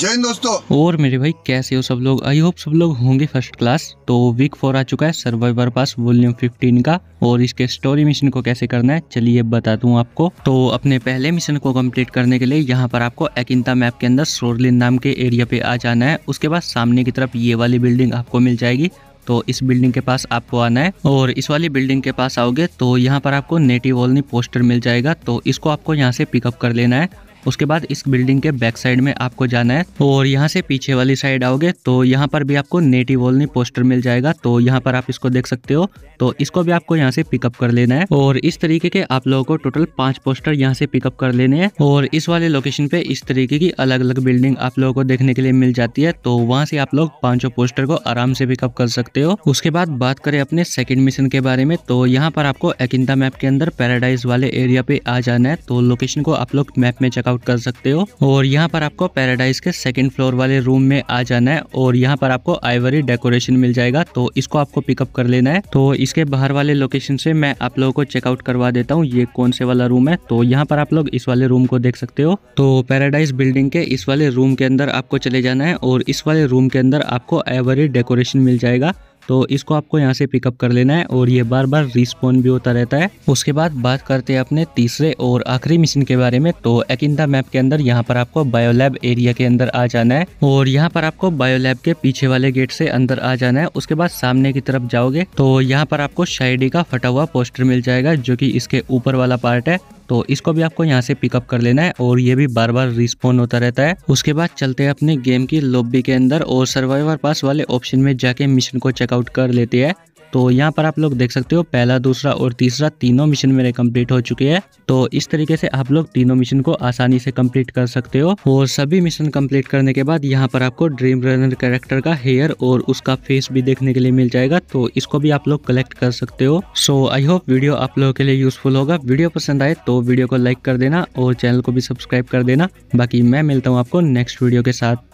जय हिंद दोस्तों और मेरे भाई कैसे हो सब लोग आई होप सब लोग होंगे फर्स्ट क्लास तो वीक फोर आ चुका है सर्वाइवर पास वॉल्यूम 15 का और इसके स्टोरी मिशन को कैसे करना है चलिए बता दू आपको तो अपने पहले मिशन को कंप्लीट करने के लिए यहाँ पर आपको एकिंता मैप के अंदर सोरलिन नाम के एरिया पे आ जाना है उसके बाद सामने की तरफ ये वाली बिल्डिंग आपको मिल जाएगी तो इस बिल्डिंग के पास आपको आना है और इस वाली बिल्डिंग के पास आओगे तो यहाँ पर आपको नेटिव ओलनी पोस्टर मिल जाएगा तो इसको आपको यहाँ से पिकअप कर लेना है उसके बाद इस बिल्डिंग के बैक साइड में आपको जाना है और यहाँ से पीछे वाली साइड आओगे तो यहाँ पर भी आपको नेटिव ओलनी पोस्टर मिल जाएगा तो यहाँ पर आप इसको देख सकते हो तो इसको भी आपको यहाँ से पिकअप कर लेना है और इस तरीके के आप लोगों को टोटल पांच पोस्टर यहाँ से पिकअप कर लेने हैं और इस वाले लोकेशन पे इस तरीके की अलग अलग बिल्डिंग आप लोगों को देखने के लिए मिल जाती है तो वहाँ से आप लोग पांचों पोस्टर को आराम से पिकअप कर सकते हो उसके बाद बात करें अपने सेकेंड मिशन के बारे में तो यहाँ पर आपको एकिंता मैप के अंदर पैराडाइज वाले एरिया पे आ जाना है तो लोकेशन को आप लोग मैप में चेक चेकआउट कर सकते हो और यहाँ पर आपको पैराडाइज के सेकेंड फ्लोर वाले रूम में आ जाना है और यहाँ पर आपको आइवरी डेकोरेशन मिल जाएगा तो इसको आपको पिकअप कर लेना है तो इसके बाहर वाले लोकेशन से मैं आप लोगों को चेकआउट करवा देता हूँ ये कौन से वाला रूम है तो यहाँ पर आप लोग इस वाले रूम को देख सकते हो तो पैराडाइज बिल्डिंग के इस वाले रूम के अंदर आपको चले जाना है और इस वाले रूम के अंदर आपको एवरी डेकोरेशन मिल जाएगा तो इसको आपको यहाँ से पिकअप कर लेना है और ये बार बार रिस्पॉन भी होता रहता है उसके बाद बात करते हैं अपने तीसरे और आखिरी मिशन के बारे में तो एकिंदा मैप के अंदर यहाँ पर आपको बायोलैब एरिया के अंदर आ जाना है और यहाँ पर आपको बायोलैब के पीछे वाले गेट से अंदर आ जाना है उसके बाद सामने की तरफ जाओगे तो यहाँ पर आपको शाइडी का फटा हुआ पोस्टर मिल जाएगा जो की इसके ऊपर वाला पार्ट है तो इसको भी आपको यहाँ से पिकअप कर लेना है और ये भी बार बार रिस्पॉन्ड होता रहता है उसके बाद चलते हैं अपने गेम की लॉबी के अंदर और सर्वाइवर पास वाले ऑप्शन में जाके मिशन को चेकआउट वर्कआउट कर लेती है तो यहाँ पर आप लोग देख सकते हो पहला दूसरा और तीसरा तीनों मिशन मेरे कंप्लीट हो चुके हैं तो इस तरीके से आप लोग तीनों मिशन को आसानी से कंप्लीट कर सकते हो और सभी मिशन कंप्लीट करने के बाद यहाँ पर आपको ड्रीम रनर कैरेक्टर का हेयर और उसका फेस भी देखने के लिए मिल जाएगा तो इसको भी आप लोग कलेक्ट कर सकते हो सो आई होप वीडियो आप लोगों के लिए यूजफुल होगा वीडियो पसंद आए तो वीडियो को लाइक कर देना और चैनल को भी सब्सक्राइब कर देना बाकी मैं मिलता हूँ आपको नेक्स्ट वीडियो के साथ